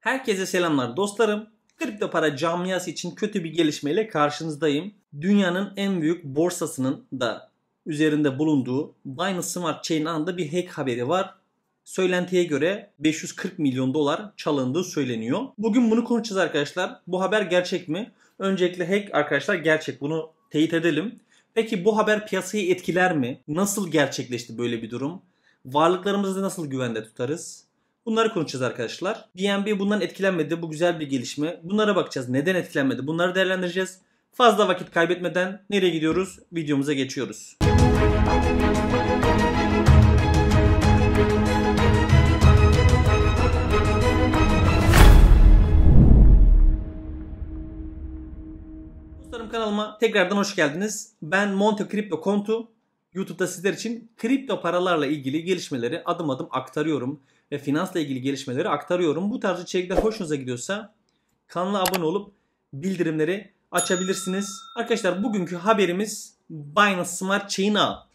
Herkese selamlar dostlarım. Kripto para camiası için kötü bir gelişmeyle karşınızdayım. Dünyanın en büyük borsasının da üzerinde bulunduğu Binance Smart Chain anında bir hack haberi var. Söylentiye göre 540 milyon dolar çalındığı söyleniyor. Bugün bunu konuşacağız arkadaşlar. Bu haber gerçek mi? Öncelikle hack arkadaşlar gerçek. Bunu teyit edelim. Peki bu haber piyasayı etkiler mi? Nasıl gerçekleşti böyle bir durum? Varlıklarımızı nasıl güvende tutarız? Bunları konuşacağız arkadaşlar. BNB bundan etkilenmedi. Bu güzel bir gelişme. Bunlara bakacağız. Neden etkilenmedi? Bunları değerlendireceğiz. Fazla vakit kaybetmeden nereye gidiyoruz? Videomuza geçiyoruz. Dostlarım kanalıma tekrardan hoş geldiniz. Ben Monte Crypto Kontu. YouTube'da sizler için kripto paralarla ilgili gelişmeleri adım adım aktarıyorum ve finansla ilgili gelişmeleri aktarıyorum. Bu tarz içerikler hoşunuza gidiyorsa kanala abone olup bildirimleri açabilirsiniz. Arkadaşlar bugünkü haberimiz Binance Smart Chain ağ.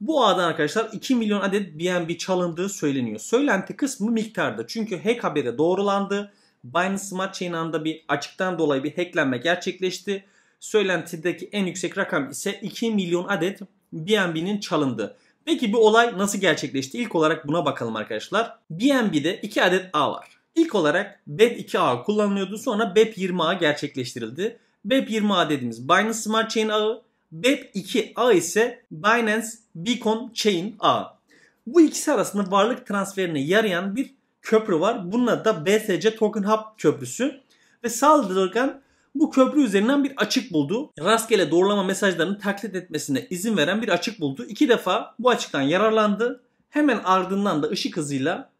Bu ağdan arkadaşlar 2 milyon adet BNB çalındığı söyleniyor. Söylenti kısmı miktarda. Çünkü hack haberi doğrulandı. Binance Smart Chain ağında bir açıktan dolayı bir hacklenme gerçekleşti. Söylentideki en yüksek rakam ise 2 milyon adet BNB'nin çalındı. Peki bu olay nasıl gerçekleşti? İlk olarak buna bakalım arkadaşlar. BNB'de 2 adet A var. İlk olarak BEP2A kullanılıyordu. Sonra BEP20A gerçekleştirildi. BEP20A dediğimiz Binance Smart Chain ağı. BEP2A ise Binance Beacon Chain ağı. Bu ikisi arasında varlık transferine yarayan bir köprü var. Bunun da BSC Token Hub köprüsü. Ve saldırgan bu köprü üzerinden bir açık buldu. Rastgele doğrulama mesajlarını taklit etmesine izin veren bir açık buldu. İki defa bu açıktan yararlandı. Hemen ardından da ışık hızıyla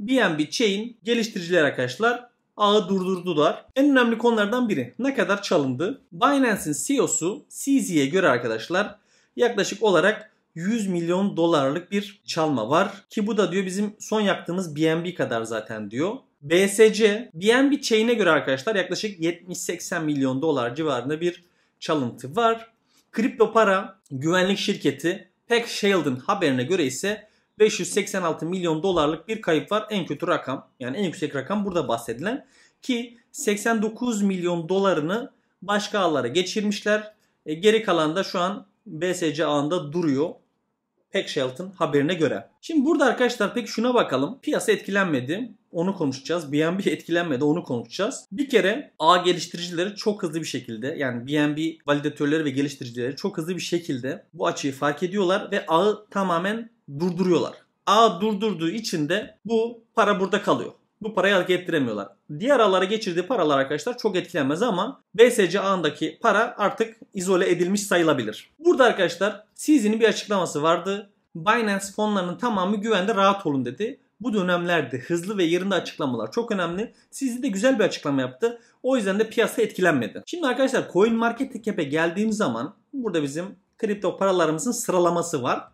BNB Chain geliştiriciler arkadaşlar ağı durdurdular. En önemli konulardan biri ne kadar çalındı? Binance'in CEO'su CZ'ye göre arkadaşlar yaklaşık olarak 100 milyon dolarlık bir çalma var. Ki bu da diyor bizim son yaptığımız BNB kadar zaten diyor. BSC BNB Chain'e göre arkadaşlar yaklaşık 70-80 milyon dolar civarında bir çalıntı var. Kripto para güvenlik şirketi Pack Shield'ın haberine göre ise 586 milyon dolarlık bir kayıp var. En kötü rakam yani en yüksek rakam burada bahsedilen ki 89 milyon dolarını başka ağlara geçirmişler. E, geri kalan da şu an BSC ağında duruyor. Pek Shelton haberine göre. Şimdi burada arkadaşlar pek şuna bakalım. Piyasa etkilenmedi. Onu konuşacağız. BNB etkilenmedi. Onu konuşacağız. Bir kere ağ geliştiricileri çok hızlı bir şekilde yani BNB validatörleri ve geliştiricileri çok hızlı bir şekilde bu açıyı fark ediyorlar ve ağı tamamen durduruyorlar. Ağ durdurduğu için de bu para burada kalıyor bu parayı hareket ettiremiyorlar. Diğer ağlara geçirdiği paralar arkadaşlar çok etkilenmez ama BSC ağındaki para artık izole edilmiş sayılabilir. Burada arkadaşlar CZ'nin bir açıklaması vardı. Binance fonlarının tamamı güvende rahat olun dedi. Bu dönemlerde hızlı ve yerinde açıklamalar çok önemli. Sizi de güzel bir açıklama yaptı. O yüzden de piyasa etkilenmedi. Şimdi arkadaşlar CoinMarketCap'e geldiğim zaman burada bizim kripto paralarımızın sıralaması var.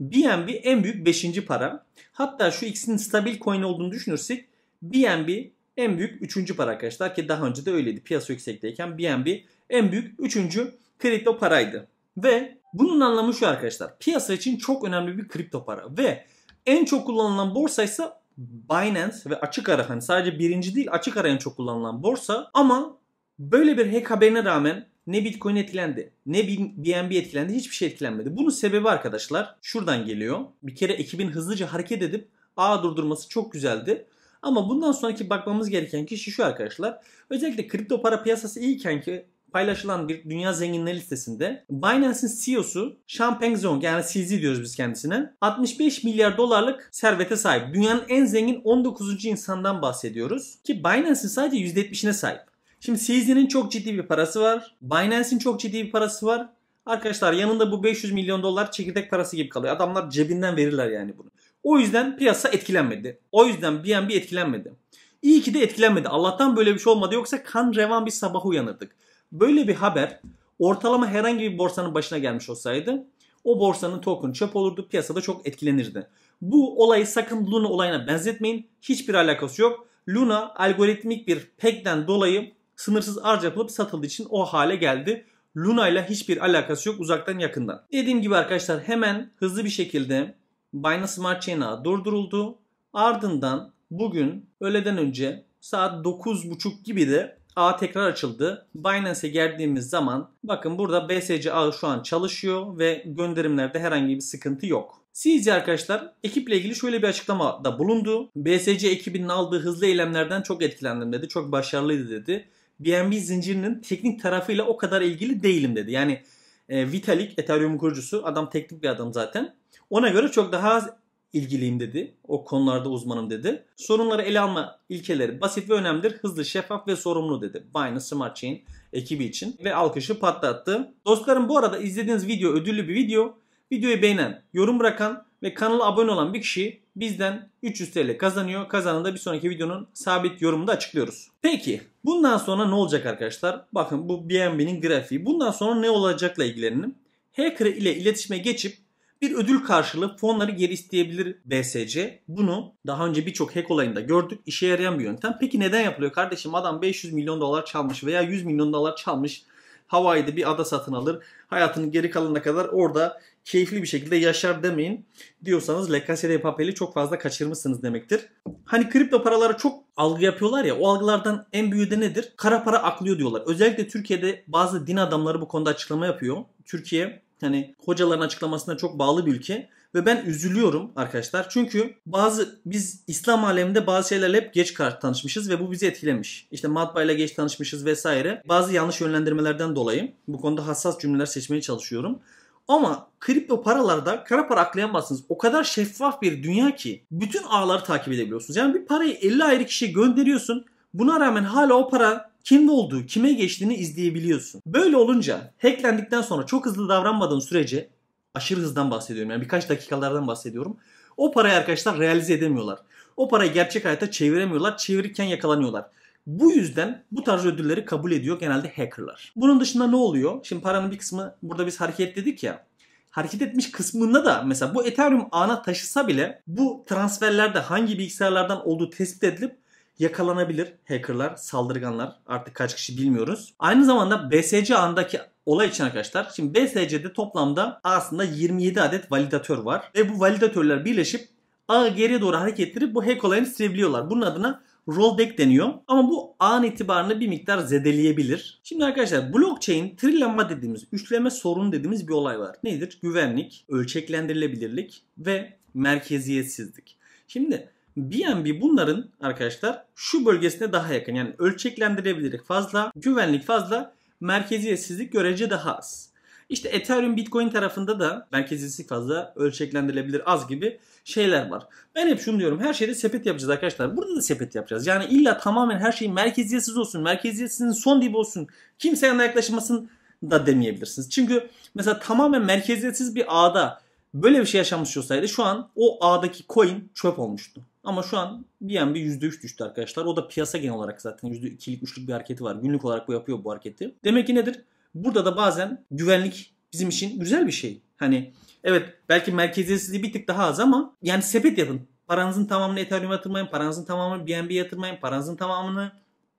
BNB en büyük 5. para. Hatta şu ikisinin stabil coin olduğunu düşünürsek BNB en büyük üçüncü para arkadaşlar ki daha önce de öyleydi. Piyasa yüksekteyken BNB en büyük üçüncü kripto paraydı. Ve bunun anlamı şu arkadaşlar. Piyasa için çok önemli bir kripto para ve en çok kullanılan borsa ise Binance ve açık ara hani sadece birinci değil açık ara en çok kullanılan borsa ama böyle bir hack haberine rağmen ne Bitcoin etkilendi, ne BNB etkilendi, hiçbir şey etkilenmedi. Bunun sebebi arkadaşlar şuradan geliyor. Bir kere ekibin hızlıca hareket edip ağ durdurması çok güzeldi. Ama bundan sonraki bakmamız gereken kişi şu arkadaşlar. Özellikle kripto para piyasası iyiyken ki paylaşılan bir dünya zenginleri listesinde Binance'in CEO'su Champeng Zhong yani CZ diyoruz biz kendisine 65 milyar dolarlık servete sahip. Dünyanın en zengin 19. insandan bahsediyoruz ki Binance'in sadece %70'ine sahip. Şimdi CZ'nin çok ciddi bir parası var. Binance'in çok ciddi bir parası var. Arkadaşlar yanında bu 500 milyon dolar çekirdek parası gibi kalıyor. Adamlar cebinden verirler yani bunu. O yüzden piyasa etkilenmedi. O yüzden BNB etkilenmedi. İyi ki de etkilenmedi. Allah'tan böyle bir şey olmadı yoksa kan revan bir sabah uyanırdık. Böyle bir haber ortalama herhangi bir borsanın başına gelmiş olsaydı o borsanın token çöp olurdu piyasada çok etkilenirdi. Bu olayı sakın Luna olayına benzetmeyin. Hiçbir alakası yok. Luna algoritmik bir pekten dolayı sınırsız arz yapılıp satıldığı için o hale geldi. Luna ile hiçbir alakası yok uzaktan yakından. Dediğim gibi arkadaşlar hemen hızlı bir şekilde Binance Smart Chain'a durduruldu. Ardından bugün öğleden önce saat 9.30 gibi de ağ tekrar açıldı. Binance'e geldiğimiz zaman bakın burada BSC ağı şu an çalışıyor ve gönderimlerde herhangi bir sıkıntı yok. CZ arkadaşlar ekiple ilgili şöyle bir açıklama da bulundu. BSC ekibinin aldığı hızlı eylemlerden çok etkilendim dedi. Çok başarılıydı dedi. BNB zincirinin teknik tarafıyla o kadar ilgili değilim dedi. Yani e, Vitalik Ethereum kurucusu. Adam teknik bir adam zaten. Ona göre çok daha az ilgiliyim dedi. O konularda uzmanım dedi. Sorunları ele alma ilkeleri basit ve önemlidir. Hızlı, şeffaf ve sorumlu dedi. Binance Smart Chain ekibi için. Ve alkışı patlattı. Dostlarım bu arada izlediğiniz video ödüllü bir video. Videoyu beğenen, yorum bırakan ve kanala abone olan bir kişi bizden 300 TL kazanıyor. Kazanan da bir sonraki videonun sabit yorumunda açıklıyoruz. Peki bundan sonra ne olacak arkadaşlar? Bakın bu BNB'nin grafiği. Bundan sonra ne olacakla ilgilenelim. Hacker ile iletişime geçip bir ödül karşılığı fonları geri isteyebilir BSC. Bunu daha önce birçok hack olayında gördük. İşe yarayan bir yöntem. Peki neden yapılıyor kardeşim? Adam 500 milyon dolar çalmış veya 100 milyon dolar çalmış. Hawaii'de bir ada satın alır. Hayatının geri kalanına kadar orada keyifli bir şekilde yaşar demeyin diyorsanız La Casa de Papel'i çok fazla kaçırmışsınız demektir. Hani kripto paralara çok algı yapıyorlar ya o algılardan en büyüğü de nedir? Kara para aklıyor diyorlar. Özellikle Türkiye'de bazı din adamları bu konuda açıklama yapıyor. Türkiye hani hocaların açıklamasına çok bağlı bir ülke. Ve ben üzülüyorum arkadaşlar. Çünkü bazı biz İslam aleminde bazı şeylerle hep geç tanışmışız ve bu bizi etkilemiş. İşte matbaayla geç tanışmışız vesaire. Bazı yanlış yönlendirmelerden dolayı bu konuda hassas cümleler seçmeye çalışıyorum. Ama kripto paralarda kara para aklayamazsınız. O kadar şeffaf bir dünya ki bütün ağları takip edebiliyorsunuz. Yani bir parayı 50 ayrı kişiye gönderiyorsun. Buna rağmen hala o para kimde olduğu, kime geçtiğini izleyebiliyorsun. Böyle olunca hacklendikten sonra çok hızlı davranmadığın sürece Aşırı hızdan bahsediyorum. Yani birkaç dakikalardan bahsediyorum. O parayı arkadaşlar realize edemiyorlar. O parayı gerçek hayata çeviremiyorlar. Çevirirken yakalanıyorlar. Bu yüzden bu tarz ödülleri kabul ediyor genelde hackerlar. Bunun dışında ne oluyor? Şimdi paranın bir kısmı burada biz hareket dedik ya. Hareket etmiş kısmında da mesela bu Ethereum ağına taşısa bile bu transferlerde hangi bilgisayarlardan olduğu tespit edilip yakalanabilir hackerlar, saldırganlar artık kaç kişi bilmiyoruz. Aynı zamanda BSC andaki olay için arkadaşlar. Şimdi BSC'de toplamda aslında 27 adet validatör var. Ve bu validatörler birleşip ağı geriye doğru hareketleri bu hack olayını silebiliyorlar. Bunun adına rollback deniyor. Ama bu an itibarını bir miktar zedeleyebilir. Şimdi arkadaşlar blockchain trilemma dediğimiz, üçleme sorunu dediğimiz bir olay var. Nedir? Güvenlik, ölçeklendirilebilirlik ve merkeziyetsizlik. Şimdi BNB bunların arkadaşlar şu bölgesine daha yakın. Yani ölçeklendirebilirlik fazla, güvenlik fazla, merkeziyetsizlik görece daha az. İşte Ethereum, Bitcoin tarafında da merkeziyetsizlik fazla, ölçeklendirilebilir az gibi şeyler var. Ben hep şunu diyorum. Her şeyde sepet yapacağız arkadaşlar. Burada da sepet yapacağız. Yani illa tamamen her şey merkeziyetsiz olsun, merkeziyetsizin son dibi olsun, kimseye yana yaklaşmasın da demeyebilirsiniz. Çünkü mesela tamamen merkeziyetsiz bir ağda böyle bir şey yaşanmış olsaydı şu an o ağdaki coin çöp olmuştu. Ama şu an bir an bir %3 düştü arkadaşlar. O da piyasa genel olarak zaten %2'lik 3'lük bir hareketi var. Günlük olarak bu yapıyor bu hareketi. Demek ki nedir? Burada da bazen güvenlik bizim için güzel bir şey. Hani evet belki merkeziyetsizliği bir tık daha az ama yani sepet yapın. Paranızın tamamını Ethereum yatırmayın. Paranızın tamamını BNB yatırmayın. Paranızın tamamını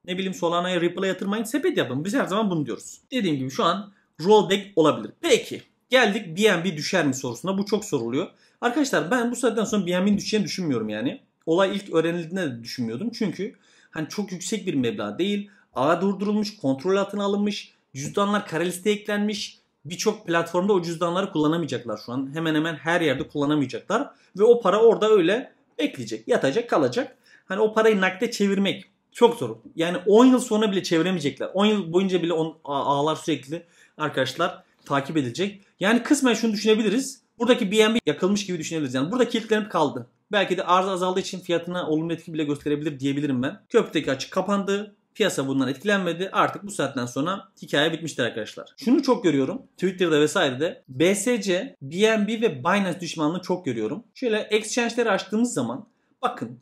ne bileyim Solana'ya, Ripple'a yatırmayın. Sepet yapın. Biz her zaman bunu diyoruz. Dediğim gibi şu an rollback olabilir. Peki geldik BNB düşer mi sorusuna. Bu çok soruluyor. Arkadaşlar ben bu saatten sonra BNB'nin düşeceğini düşünmüyorum yani olay ilk öğrenildiğinde de düşünmüyordum. Çünkü hani çok yüksek bir meblağ değil. Ağa durdurulmuş, kontrol altına alınmış, cüzdanlar kara eklenmiş. Birçok platformda o cüzdanları kullanamayacaklar şu an. Hemen hemen her yerde kullanamayacaklar. Ve o para orada öyle bekleyecek, yatacak, kalacak. Hani o parayı nakde çevirmek çok zor. Yani 10 yıl sonra bile çeviremeyecekler. 10 yıl boyunca bile on, ağlar sürekli arkadaşlar takip edilecek. Yani kısmen şunu düşünebiliriz. Buradaki BNB yakılmış gibi düşünebiliriz. Yani burada kilitlenip kaldı. Belki de arz azaldığı için fiyatına olumlu etki bile gösterebilir diyebilirim ben. Köprüdeki açık kapandı. Piyasa bundan etkilenmedi. Artık bu saatten sonra hikaye bitmiştir arkadaşlar. Şunu çok görüyorum. Twitter'da vesairede BSC, BNB ve Binance düşmanlığı çok görüyorum. Şöyle exchange'leri açtığımız zaman bakın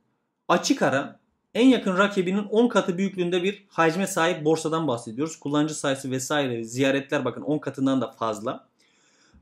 açık ara en yakın rakibinin 10 katı büyüklüğünde bir hacme sahip borsadan bahsediyoruz. Kullanıcı sayısı vesaire ziyaretler bakın 10 katından da fazla.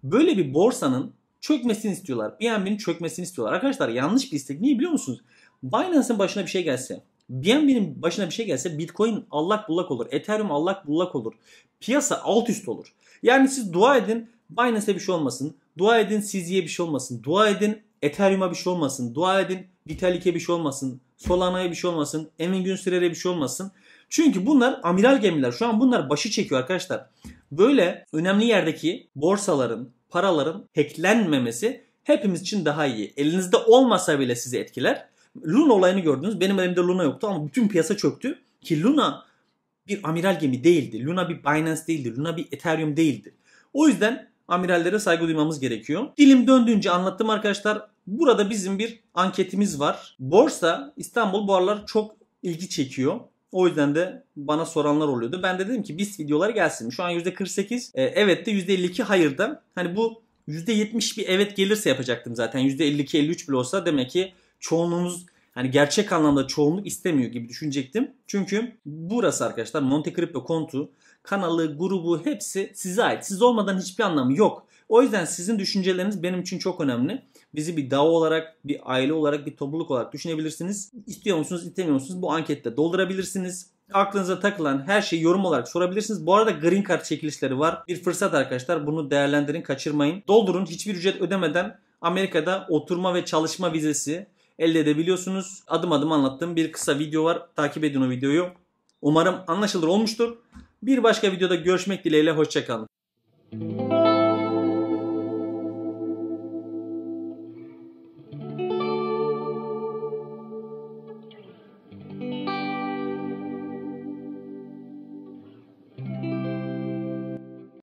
Böyle bir borsanın çökmesini istiyorlar. BNB'nin çökmesini istiyorlar. Arkadaşlar yanlış bir istek. Niye biliyor musunuz? Binance'ın başına bir şey gelse, BNB'nin başına bir şey gelse Bitcoin allak bullak olur. Ethereum allak bullak olur. Piyasa alt üst olur. Yani siz dua edin Binance'e bir şey olmasın. Dua edin CZ'ye bir şey olmasın. Dua edin Ethereum'a bir şey olmasın. Dua edin Vitalik'e bir şey olmasın. Solana'ya bir şey olmasın. Emin Günsürer'e bir şey olmasın. Çünkü bunlar amiral gemiler. Şu an bunlar başı çekiyor arkadaşlar. Böyle önemli yerdeki borsaların, paraların hacklenmemesi hepimiz için daha iyi. Elinizde olmasa bile sizi etkiler. Luna olayını gördünüz. Benim elimde Luna yoktu ama bütün piyasa çöktü. Ki Luna bir amiral gemi değildi. Luna bir Binance değildi. Luna bir Ethereum değildi. O yüzden amirallere saygı duymamız gerekiyor. Dilim döndüğünce anlattım arkadaşlar. Burada bizim bir anketimiz var. Borsa İstanbul bu aralar çok ilgi çekiyor. O yüzden de bana soranlar oluyordu. Ben de dedim ki biz videoları gelsin. Şu an %48 e, evet de %52 hayır da. Hani bu %70 bir evet gelirse yapacaktım zaten. %52-53 bile olsa demek ki çoğunluğumuz hani gerçek anlamda çoğunluk istemiyor gibi düşünecektim. Çünkü burası arkadaşlar Monte Cristo kontu kanalı, grubu hepsi size ait. Siz olmadan hiçbir anlamı yok. O yüzden sizin düşünceleriniz benim için çok önemli. Bizi bir DAO olarak, bir aile olarak, bir topluluk olarak düşünebilirsiniz. İstiyor musunuz, istemiyor musunuz? Bu ankette doldurabilirsiniz. Aklınıza takılan her şeyi yorum olarak sorabilirsiniz. Bu arada green card çekilişleri var. Bir fırsat arkadaşlar. Bunu değerlendirin, kaçırmayın. Doldurun. Hiçbir ücret ödemeden Amerika'da oturma ve çalışma vizesi elde edebiliyorsunuz. Adım adım anlattığım bir kısa video var. Takip edin o videoyu. Umarım anlaşılır olmuştur. Bir başka videoda görüşmek dileğiyle hoşçakalın.